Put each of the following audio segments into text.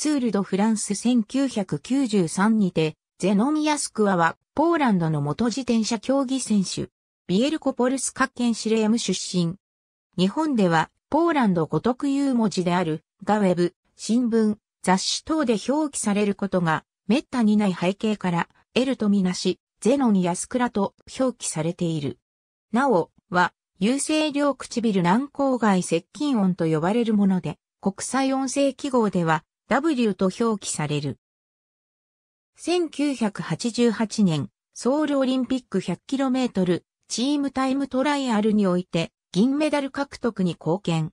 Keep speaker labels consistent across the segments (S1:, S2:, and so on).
S1: ツール・ド・フランス1993にて、ゼノミヤスクワは、ポーランドの元自転車競技選手、ビエルコ・ポルスカ県シレーム出身。日本では、ポーランド語特有文字である、ガウェブ、新聞、雑誌等で表記されることが、滅多にない背景から、エルトミナシ、ゼノスクラと表記されている。なお、は、有声量唇軟口外接近音と呼ばれるもので、国際音声記号では、W と表記される。1988年、ソウルオリンピック 100km チームタイムトライアルにおいて銀メダル獲得に貢献。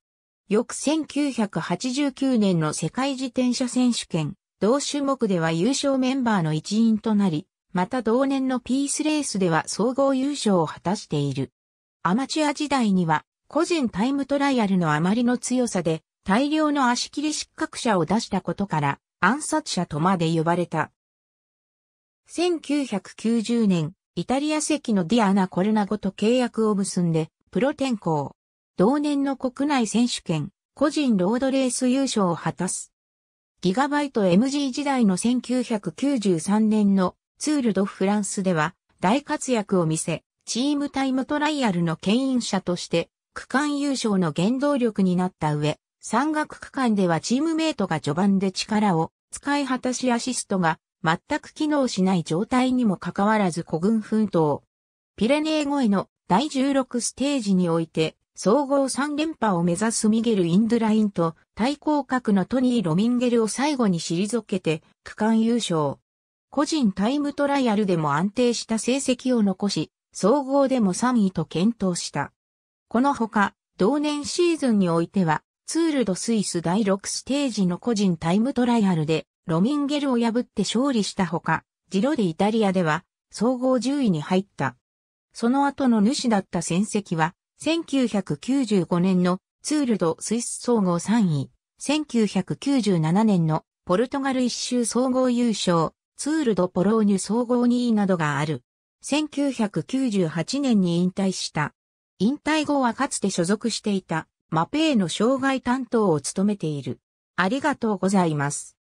S1: 翌1989年の世界自転車選手権、同種目では優勝メンバーの一員となり、また同年のピースレースでは総合優勝を果たしている。アマチュア時代には個人タイムトライアルのあまりの強さで大量の足切り失格者を出したことから、暗殺者とまで呼ばれた。1990年、イタリア籍のディアナ・コルナゴと契約を結んで、プロ転向。同年の国内選手権、個人ロードレース優勝を果たす。ギガバイト MG 時代の1993年のツールドフランスでは大活躍を見せ、チームタイムトライアルの牽引者として区間優勝の原動力になった上、山岳区間ではチームメイトが序盤で力を使い果たしアシストが全く機能しない状態にもかかわらず古軍奮闘。ピレネー越えの第16ステージにおいて総合3連覇を目指すミゲル・インドラインと対抗格のトニー・ロミンゲルを最後に退けて区間優勝。個人タイムトライアルでも安定した成績を残し、総合でも3位と検討した。このほか、同年シーズンにおいては、ツールドスイス第6ステージの個人タイムトライアルでロミンゲルを破って勝利したほか、ジロでイタリアでは総合10位に入った。その後の主だった戦績は、1995年のツールドスイス総合3位、1997年のポルトガル一周総合優勝、ツールドポローニュ総合2位などがある。1998年に引退した。引退後はかつて所属していたマペーの障害担当を務めている。ありがとうございます。